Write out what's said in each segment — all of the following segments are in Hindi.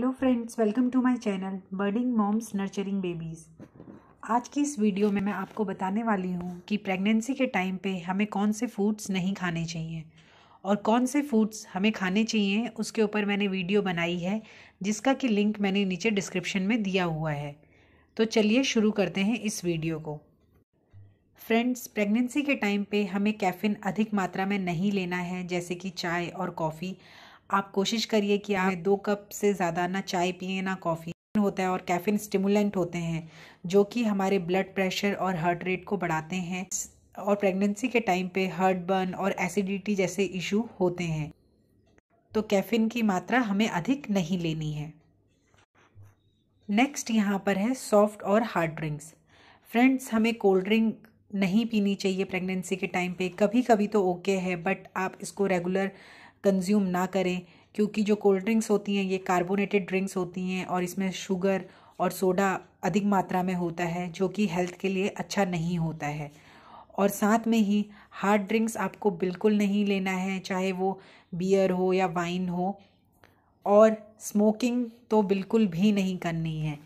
hello friends welcome to my channel birthing moms nurturing babies आज की इस वीडियो में मैं आपको बताने वाली हूँ कि प्रेगनेंसी के टाइम पे हमें कौन से फूड्स नहीं खाने चाहिए और कौन से फूड्स हमें खाने चाहिए उसके ऊपर मैंने वीडियो बनाई है जिसका कि लिंक मैंने नीचे डिस्क्रिप्शन में दिया हुआ है तो चलिए शुरू करते हैं इस वीडियो को फ्रेंड्स प्रेगनेंसी के टाइम पे हमें कैफ़िन अधिक मात्रा में नहीं लेना है जैसे कि चाय और कॉफ़ी आप कोशिश करिए कि आप दो कप से ज़्यादा ना चाय पिए ना कॉफ़ी होता है और कैफिन स्टिमुलेंट होते हैं जो कि हमारे ब्लड प्रेशर और हार्ट रेट को बढ़ाते हैं और प्रेगनेंसी के टाइम पे हार्ट बर्न और एसिडिटी जैसे इशू होते हैं तो कैफिन की मात्रा हमें अधिक नहीं लेनी है नेक्स्ट यहाँ पर है सॉफ्ट और हार्ड ड्रिंक्स फ्रेंड्स हमें कोल्ड ड्रिंक नहीं पीनी चाहिए प्रेगनेंसी के टाइम पे कभी कभी तो ओके है बट आप इसको रेगुलर कंज्यूम ना करें क्योंकि जो कोल्ड ड्रिंक्स होती हैं ये कार्बोनेटेड ड्रिंक्स होती हैं और इसमें शुगर और सोडा अधिक मात्रा में होता है जो कि हेल्थ के लिए अच्छा नहीं होता है और साथ में ही हार्ड ड्रिंक्स आपको बिल्कुल नहीं लेना है चाहे वो बियर हो या वाइन हो और स्मोकिंग तो बिल्कुल भी नहीं करनी है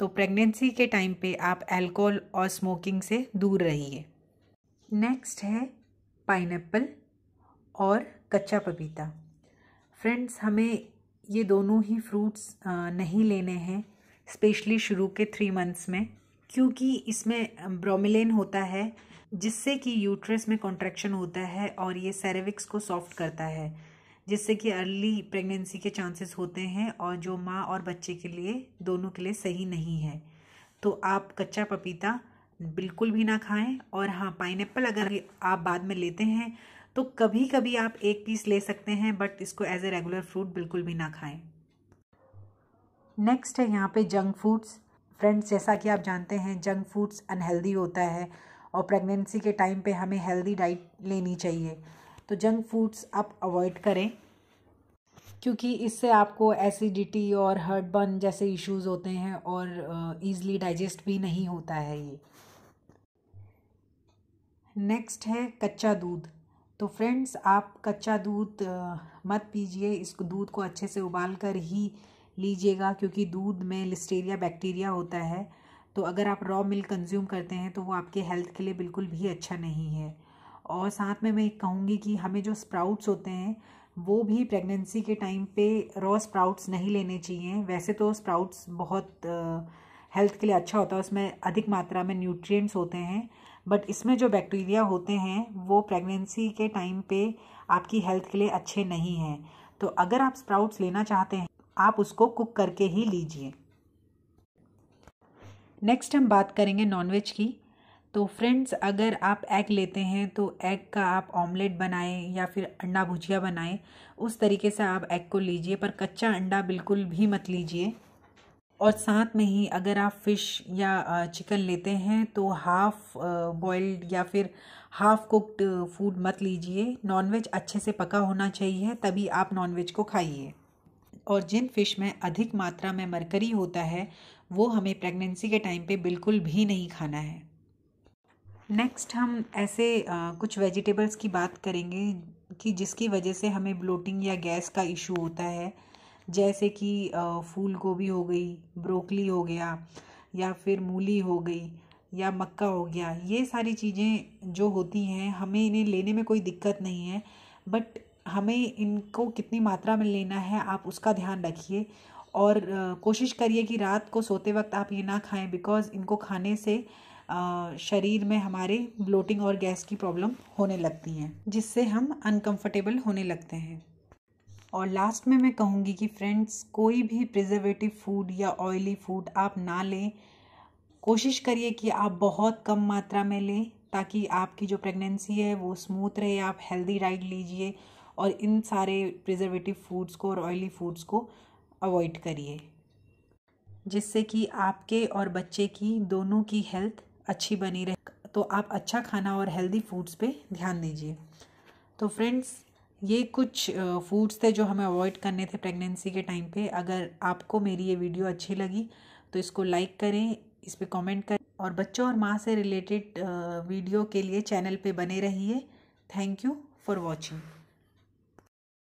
तो प्रेगनेंसी के टाइम पे आप अल्कोहल और स्मोकिंग से दूर रहिए नेक्स्ट है पाइनएप्पल और कच्चा पपीता फ्रेंड्स हमें ये दोनों ही फ्रूट्स नहीं लेने हैं स्पेशली शुरू के थ्री मंथ्स में क्योंकि इसमें ब्रोमिलेन होता है जिससे कि यूट्रस में कॉन्ट्रैक्शन होता है और ये सेरेविक्स को सॉफ्ट करता है जिससे कि अर्ली प्रेगनेंसी के चांसेस होते हैं और जो माँ और बच्चे के लिए दोनों के लिए सही नहीं है तो आप कच्चा पपीता बिल्कुल भी ना खाएं और हाँ पाइनएप्पल अगर आप बाद में लेते हैं तो कभी कभी आप एक पीस ले सकते हैं बट इसको एज ए रेगुलर फ्रूट बिल्कुल भी ना खाएं नेक्स्ट है यहाँ पे जंक फूड्स फ्रेंड्स जैसा कि आप जानते हैं जंक फूड्स अनहेल्दी होता है और प्रेगनेंसी के टाइम पे हमें हेल्दी डाइट लेनी चाहिए तो जंक फूड्स आप अवॉइड करें क्योंकि इससे आपको एसिडिटी और हर्ट बर्न जैसे इश्यूज होते हैं और ईज़िली uh, डाइजेस्ट भी नहीं होता है ये नेक्स्ट है कच्चा दूध तो फ्रेंड्स आप कच्चा दूध मत पीजिए इस दूध को अच्छे से उबाल कर ही लीजिएगा क्योंकि दूध में लिस्टेरिया बैक्टीरिया होता है तो अगर आप रॉ मिल्क कंज्यूम करते हैं तो वो आपके हेल्थ के लिए बिल्कुल भी अच्छा नहीं है और साथ में मैं कहूँगी कि हमें जो स्प्राउट्स होते हैं वो भी प्रेगनेंसी के टाइम पे रॉ स्प्राउट्स नहीं लेने चाहिए वैसे तो स्प्राउट्स बहुत हेल्थ के लिए अच्छा होता है उसमें अधिक मात्रा में न्यूट्रिएंट्स होते हैं बट इसमें जो बैक्टीरिया होते हैं वो प्रेगनेंसी के टाइम पे आपकी हेल्थ के लिए अच्छे नहीं हैं तो अगर आप स्प्राउट्स लेना चाहते हैं आप उसको कुक करके ही लीजिए नेक्स्ट हम बात करेंगे नॉनवेज की तो फ्रेंड्स अगर आप एग लेते हैं तो एग का आप ऑमलेट बनाएं या फिर अंडा भुजिया बनाएं उस तरीके से आप एग को लीजिए पर कच्चा अंडा बिल्कुल भी मत लीजिए और साथ में ही अगर आप फ़िश या चिकन लेते हैं तो हाफ़ बॉइल्ड या फिर हाफ़ कुक्ड फूड मत लीजिए नॉनवेज अच्छे से पका होना चाहिए तभी आप नॉनवेज को खाइए और जिन फ़िश में अधिक मात्रा में मरकरी होता है वो हमें प्रेगनेंसी के टाइम पे बिल्कुल भी नहीं खाना है नेक्स्ट हम ऐसे आ, कुछ वेजिटेबल्स की बात करेंगे कि जिसकी वजह से हमें ब्लोटिंग या गैस का इशू होता है जैसे कि फूल गोभी हो गई ब्रोकली हो गया या फिर मूली हो गई या मक्का हो गया ये सारी चीज़ें जो होती हैं हमें इन्हें लेने में कोई दिक्कत नहीं है बट हमें इनको कितनी मात्रा में लेना है आप उसका ध्यान रखिए और कोशिश करिए कि रात को सोते वक्त आप ये ना खाएं बिकॉज़ इनको खाने से शरीर में हमारे ब्लोटिंग और गैस की प्रॉब्लम होने लगती हैं जिससे हम अनकंफर्टेबल होने लगते हैं और लास्ट में मैं कहूँगी कि फ्रेंड्स कोई भी प्रिजर्वेटिव फूड या ऑयली फूड आप ना लें कोशिश करिए कि आप बहुत कम मात्रा में लें ताकि आपकी जो प्रेगनेंसी है वो स्मूथ रहे आप हेल्दी डाइट लीजिए और इन सारे प्रिजर्वेटिव फूड्स को और ऑयली फूड्स को अवॉइड करिए जिससे कि आपके और बच्चे की दोनों की हेल्थ अच्छी बनी रहे तो आप अच्छा खाना और हेल्दी फूड्स पे ध्यान दीजिए तो फ्रेंड्स ये कुछ फूड्स थे जो हमें अवॉइड करने थे प्रेगनेंसी के टाइम पे अगर आपको मेरी ये वीडियो अच्छी लगी तो इसको लाइक करें इस पर कॉमेंट करें और बच्चों और माँ से रिलेटेड वीडियो के लिए चैनल पे बने रहिए थैंक यू फॉर वॉचिंग